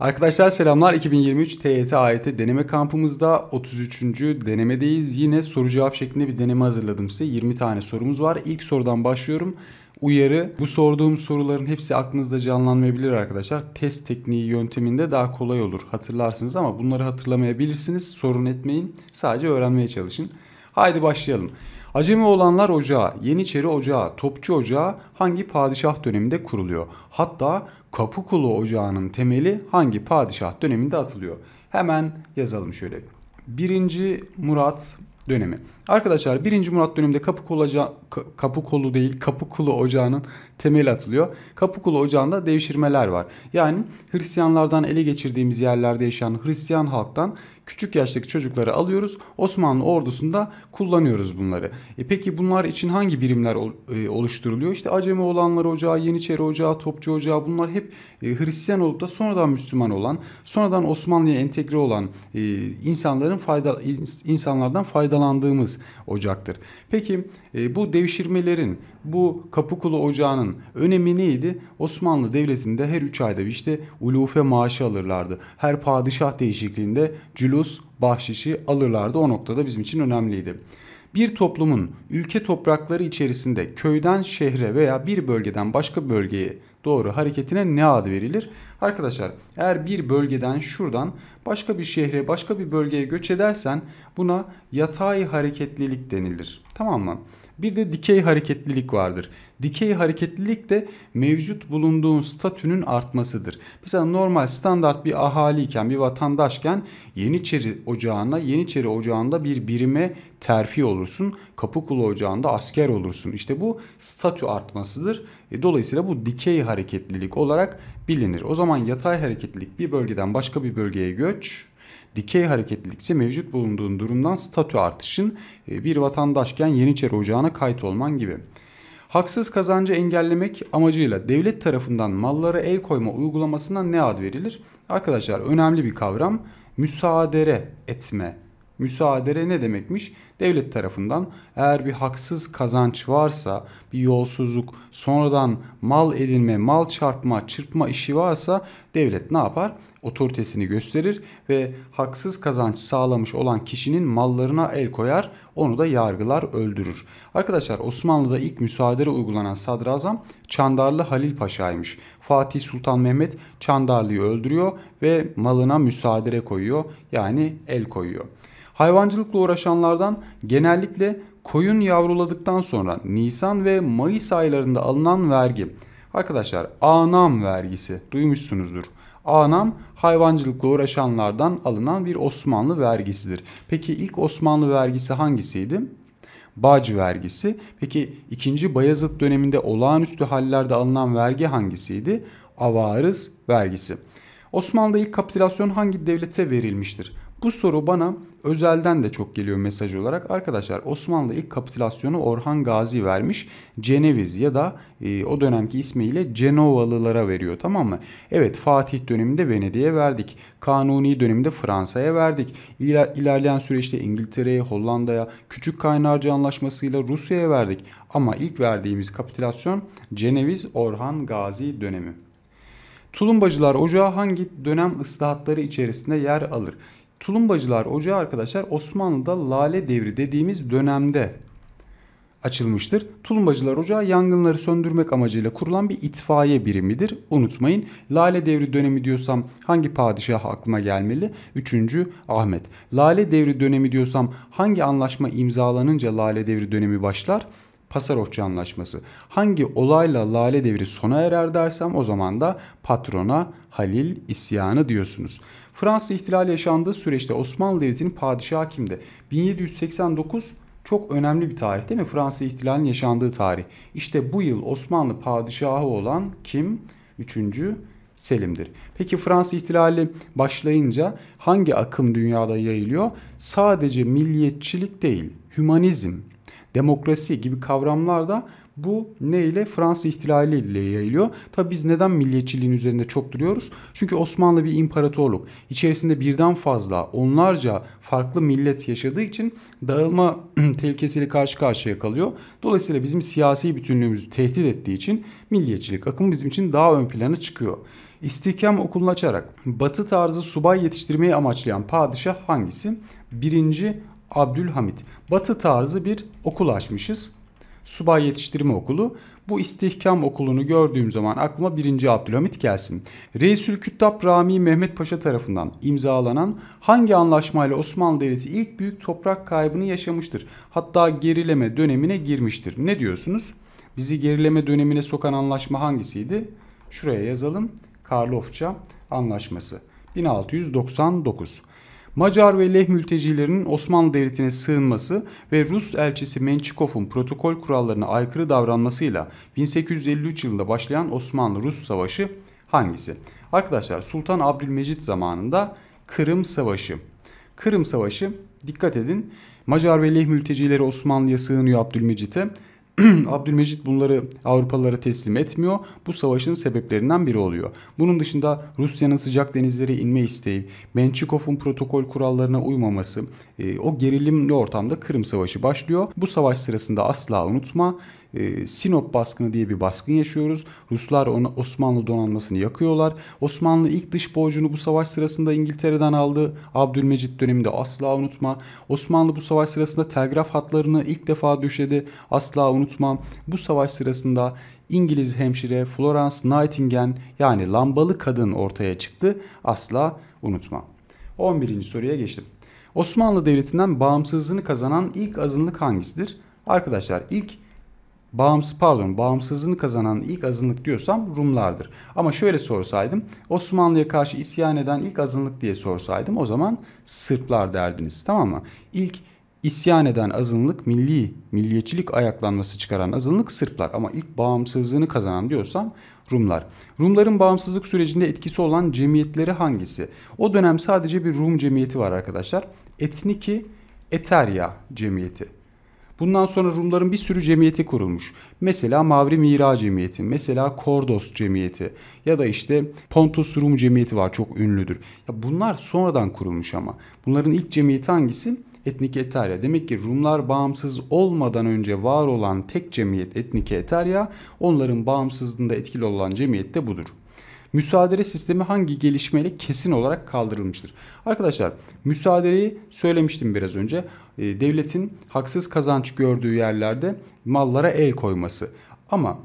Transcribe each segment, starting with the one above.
Arkadaşlar selamlar 2023 TYT AYT deneme kampımızda 33. denemedeyiz. Yine soru cevap şeklinde bir deneme hazırladım size. 20 tane sorumuz var. İlk sorudan başlıyorum. Uyarı bu sorduğum soruların hepsi aklınızda canlanmayabilir arkadaşlar. Test tekniği yönteminde daha kolay olur hatırlarsınız ama bunları hatırlamayabilirsiniz. Sorun etmeyin sadece öğrenmeye çalışın. Haydi başlayalım. Acemi olanlar ocağı, Yeniçeri ocağı, Topçu ocağı hangi padişah döneminde kuruluyor? Hatta Kapıkulu ocağının temeli hangi padişah döneminde atılıyor? Hemen yazalım şöyle. 1. Murat dönemi. Arkadaşlar 1. Murat döneminde Kapıkulu, Oca Kapıkulu değil Kapıkulu Ocağı'nın temeli atılıyor. Kapıkulu Ocağı'nda devşirmeler var. Yani Hristiyanlardan ele geçirdiğimiz yerlerde yaşayan Hristiyan halktan küçük yaştaki çocukları alıyoruz. Osmanlı ordusunda kullanıyoruz bunları. E peki bunlar için hangi birimler e, oluşturuluyor? İşte Acemi olanlar ocağı, Yeniçeri ocağı, Topçu ocağı bunlar hep e, Hristiyan olup da sonradan Müslüman olan, sonradan Osmanlı'ya entegre olan e, insanların fayda insanlardan fayda faydalandığımız ocaktır. Peki e, bu devşirmelerin, bu kapıkulu ocağının önemi neydi? Osmanlı Devleti'nde her 3 ayda bir işte ulufe maaşı alırlardı. Her padişah değişikliğinde cülus bahşişi alırlardı. O noktada bizim için önemliydi bir toplumun ülke toprakları içerisinde köyden şehre veya bir bölgeden başka bölgeye doğru hareketine ne ad verilir? Arkadaşlar eğer bir bölgeden şuradan başka bir şehre başka bir bölgeye göç edersen buna yatay hareketlilik denilir. Tamam mı? Bir de dikey hareketlilik vardır. Dikey hareketlilik de mevcut bulunduğun statünün artmasıdır. Mesela normal standart bir ahaliyken, bir vatandaşken Yeniçeri Ocağı'na, Yeniçeri Ocağı'nda bir birime terfi olursun. Kapıkulu Ocağı'nda asker olursun. İşte bu statü artmasıdır. E, dolayısıyla bu dikey hareketlilik olarak bilinir. O zaman yatay hareketlilik bir bölgeden başka bir bölgeye göç Dikey hareketlilikse mevcut bulunduğun durumdan statü artışın e, bir vatandaşken Yeniçeri Ocağı'na kayıt olman gibi. Haksız kazancı engellemek amacıyla devlet tarafından mallara el koyma uygulamasına ne ad verilir? Arkadaşlar önemli bir kavram müsaade etme Müsaadele ne demekmiş? Devlet tarafından eğer bir haksız kazanç varsa, bir yolsuzluk, sonradan mal edinme, mal çarpma, çırpma işi varsa devlet ne yapar? Otoritesini gösterir ve haksız kazanç sağlamış olan kişinin mallarına el koyar, onu da yargılar, öldürür. Arkadaşlar Osmanlı'da ilk müsaadele uygulanan sadrazam Çandarlı Halil Paşa'ymış. Fatih Sultan Mehmet Çandarlı'yı öldürüyor ve malına müsaadele koyuyor yani el koyuyor. Hayvancılıkla uğraşanlardan genellikle koyun yavruladıktan sonra Nisan ve Mayıs aylarında alınan vergi. Arkadaşlar anam vergisi duymuşsunuzdur. Anam hayvancılıkla uğraşanlardan alınan bir Osmanlı vergisidir. Peki ilk Osmanlı vergisi hangisiydi? Bağcı vergisi. Peki ikinci Bayezid döneminde olağanüstü hallerde alınan vergi hangisiydi? Avarız vergisi. Osmanlı'da ilk kapitülasyon hangi devlete verilmiştir? Bu soru bana özelden de çok geliyor mesaj olarak. Arkadaşlar Osmanlı ilk kapitülasyonu Orhan Gazi vermiş. Ceneviz ya da e, o dönemki ismiyle Cenovalılara veriyor tamam mı? Evet Fatih döneminde Venedik'e verdik. Kanuni döneminde Fransa'ya verdik. İler, ilerleyen süreçte İngiltere'ye, Hollanda'ya, Küçük Kaynarca Anlaşması'yla Rusya'ya verdik. Ama ilk verdiğimiz kapitülasyon Ceneviz Orhan Gazi dönemi. Tulumbacılar Ocağı hangi dönem ıslahatları içerisinde yer alır? Tulumbacılar Ocağı arkadaşlar Osmanlı'da Lale Devri dediğimiz dönemde açılmıştır. Tulumbacılar Ocağı yangınları söndürmek amacıyla kurulan bir itfaiye birimidir. Unutmayın Lale Devri dönemi diyorsam hangi padişah aklıma gelmeli? 3. Ahmet. Lale Devri dönemi diyorsam hangi anlaşma imzalanınca Lale Devri dönemi başlar? Pasarofçu Anlaşması. Hangi olayla Lale Devri sona erer dersem o zaman da patrona Halil isyanı diyorsunuz. Fransız ihtilali yaşandığı süreçte Osmanlı Devleti'nin padişahı kimdi? 1789 çok önemli bir tarih değil mi? Fransız ihtilalinin yaşandığı tarih. İşte bu yıl Osmanlı padişahı olan kim? 3. Selim'dir. Peki Fransız ihtilali başlayınca hangi akım dünyada yayılıyor? Sadece milliyetçilik değil, hümanizm, demokrasi gibi kavramlar da bu ne ile Fransa ihtilali ile yayılıyor. Tabi biz neden milliyetçiliğin üzerinde çok duruyoruz? Çünkü Osmanlı bir imparatorluk. İçerisinde birden fazla onlarca farklı millet yaşadığı için dağılma tehlikesiyle karşı karşıya kalıyor. Dolayısıyla bizim siyasi bütünlüğümüzü tehdit ettiği için milliyetçilik akımı bizim için daha ön plana çıkıyor. İstihkam okulunu açarak batı tarzı subay yetiştirmeyi amaçlayan padişah hangisi? Birinci Abdülhamit. Batı tarzı bir okul açmışız. Subay Yetiştirme Okulu. Bu istihkam okulunu gördüğüm zaman aklıma 1. Abdülhamit gelsin. Reisül Küttab Rami Mehmet Paşa tarafından imzalanan hangi anlaşmayla Osmanlı Devleti ilk büyük toprak kaybını yaşamıştır? Hatta gerileme dönemine girmiştir. Ne diyorsunuz? Bizi gerileme dönemine sokan anlaşma hangisiydi? Şuraya yazalım. Karlofça Anlaşması 1699. Macar ve Leh mültecilerinin Osmanlı Devleti'ne sığınması ve Rus elçisi Mençikov'un protokol kurallarına aykırı davranmasıyla 1853 yılında başlayan Osmanlı-Rus Savaşı hangisi? Arkadaşlar Sultan Abdülmecit zamanında Kırım Savaşı. Kırım Savaşı dikkat edin Macar ve Leh mültecileri Osmanlı'ya sığınıyor Abdülmecit'e. Abdülmecit bunları Avrupalılara teslim etmiyor. Bu savaşın sebeplerinden biri oluyor. Bunun dışında Rusya'nın sıcak denizlere inme isteği, Bençikov'un protokol kurallarına uymaması, e, o gerilimli ortamda Kırım Savaşı başlıyor. Bu savaş sırasında asla unutma e, Sinop baskını diye bir baskın yaşıyoruz. Ruslar ona Osmanlı donanmasını yakıyorlar. Osmanlı ilk dış borcunu bu savaş sırasında İngiltere'den aldı. Abdülmecit döneminde asla unutma. Osmanlı bu savaş sırasında telgraf hatlarını ilk defa düşedi. Asla unutma unutmam. Bu savaş sırasında İngiliz hemşire Florence Nightingale yani lambalı kadın ortaya çıktı. Asla unutmam. 11. soruya geçtim. Osmanlı Devleti'nden bağımsızlığını kazanan ilk azınlık hangisidir? Arkadaşlar ilk bağımsız pardon bağımsızlığını kazanan ilk azınlık diyorsam Rumlardır. Ama şöyle sorsaydım Osmanlı'ya karşı isyan eden ilk azınlık diye sorsaydım o zaman Sırplar derdiniz tamam mı? İlk isyan eden azınlık milli, milliyetçilik ayaklanması çıkaran azınlık Sırplar ama ilk bağımsızlığını kazanan diyorsam Rumlar. Rumların bağımsızlık sürecinde etkisi olan cemiyetleri hangisi? O dönem sadece bir Rum cemiyeti var arkadaşlar. Etniki Eterya cemiyeti. Bundan sonra Rumların bir sürü cemiyeti kurulmuş. Mesela Mavri Mira Cemiyeti, mesela Kordos Cemiyeti ya da işte Pontus Rum Cemiyeti var çok ünlüdür. Ya bunlar sonradan kurulmuş ama. Bunların ilk cemiyeti hangisi? etnik Eterya. Demek ki Rumlar bağımsız olmadan önce var olan tek cemiyet etnik Eterya, onların bağımsızlığında etkili olan cemiyet de budur. Müsaadele sistemi hangi gelişmeyle kesin olarak kaldırılmıştır? Arkadaşlar müsaadeyi söylemiştim biraz önce. Ee, devletin haksız kazanç gördüğü yerlerde mallara el koyması. Ama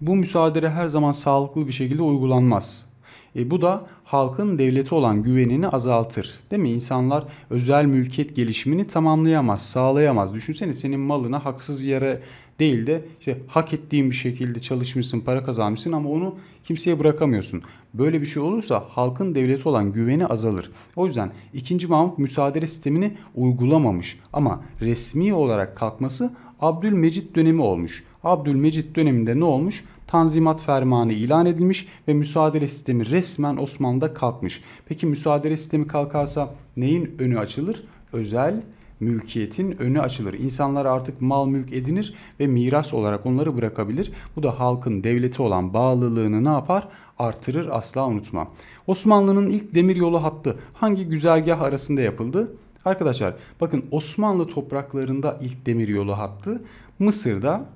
bu müsaadele her zaman sağlıklı bir şekilde uygulanmaz. E, bu da halkın devleti olan güvenini azaltır. Değil mi? İnsanlar özel mülkiyet gelişimini tamamlayamaz, sağlayamaz. Düşünsene senin malına haksız bir yere değil de işte hak ettiğin bir şekilde çalışmışsın, para kazanmışsın ama onu kimseye bırakamıyorsun. Böyle bir şey olursa halkın devleti olan güveni azalır. O yüzden 2. Mahmut müsaade sistemini uygulamamış ama resmi olarak kalkması Abdülmecit dönemi olmuş. Abdülmecit döneminde ne olmuş? Tanzimat Fermanı ilan edilmiş ve müsaadele sistemi resmen Osmanlı'da kalkmış. Peki müsaadele sistemi kalkarsa neyin önü açılır? Özel mülkiyetin önü açılır. İnsanlar artık mal mülk edinir ve miras olarak onları bırakabilir. Bu da halkın devleti olan bağlılığını ne yapar? Artırır asla unutma. Osmanlı'nın ilk demir yolu hattı hangi güzergah arasında yapıldı? Arkadaşlar bakın Osmanlı topraklarında ilk demir yolu hattı Mısır'da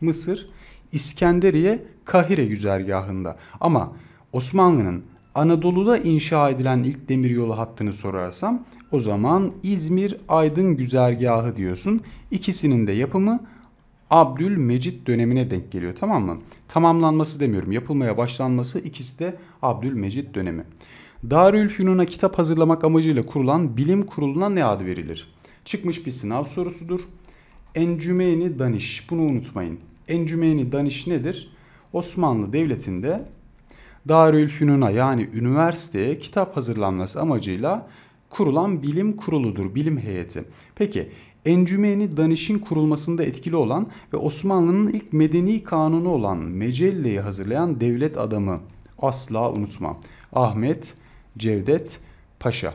Mısır İskenderiye Kahire güzergahında. Ama Osmanlı'nın Anadolu'da inşa edilen ilk demiryolu hattını sorarsam o zaman İzmir Aydın güzergahı diyorsun. İkisinin de yapımı Abdülmecit dönemine denk geliyor tamam mı? Tamamlanması demiyorum. Yapılmaya başlanması ikisi de Abdülmecit dönemi. Darülfünun'a kitap hazırlamak amacıyla kurulan bilim kuruluna ne ad verilir? Çıkmış bir sınav sorusudur. Encümeyni Daniş bunu unutmayın. Encümeni Daniş nedir? Osmanlı Devleti'nde Darülfünun'a yani üniversiteye kitap hazırlanması amacıyla kurulan bilim kuruludur, bilim heyeti. Peki Encümeni Daniş'in kurulmasında etkili olan ve Osmanlı'nın ilk medeni kanunu olan Mecelle'yi hazırlayan devlet adamı asla unutma. Ahmet Cevdet Paşa.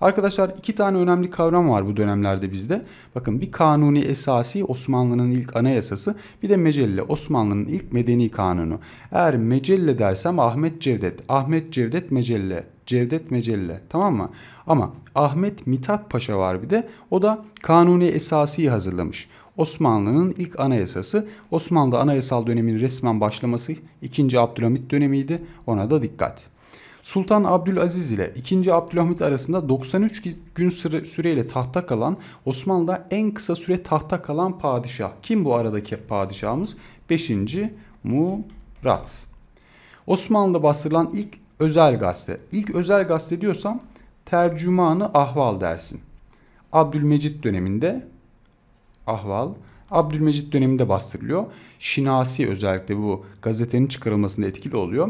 Arkadaşlar iki tane önemli kavram var bu dönemlerde bizde. Bakın bir kanuni esasi Osmanlı'nın ilk anayasası bir de mecelle Osmanlı'nın ilk medeni kanunu. Eğer mecelle dersem Ahmet Cevdet, Ahmet Cevdet mecelle Cevdet Mecelle tamam mı? Ama Ahmet Mithat Paşa var bir de o da Kanuni Esasi'yi hazırlamış. Osmanlı'nın ilk anayasası Osmanlı anayasal dönemin resmen başlaması 2. Abdülhamit dönemiydi ona da dikkat. Sultan Abdülaziz ile 2. Abdülhamit arasında 93 gün süreyle tahta kalan Osmanlı'da en kısa süre tahta kalan padişah. Kim bu aradaki padişahımız? 5. Murat. Osmanlı'da basılan ilk özel gazete. İlk özel gazete diyorsam tercümanı ahval dersin. Abdülmecit döneminde ahval Abdülmecit döneminde bastırılıyor. Şinasi özellikle bu gazetenin çıkarılmasında etkili oluyor.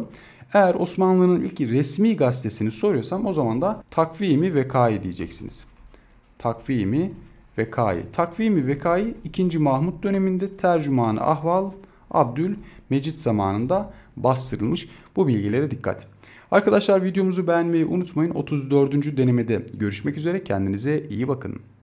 Eğer Osmanlı'nın ilk resmi gazetesini soruyorsam o zaman da takvimi vekai diyeceksiniz. Takvimi vekai. Takvimi vekai 2. Mahmut döneminde tercümanı ahval Abdül Mecit zamanında bastırılmış. Bu bilgilere dikkat. Arkadaşlar videomuzu beğenmeyi unutmayın. 34. denemede görüşmek üzere. Kendinize iyi bakın.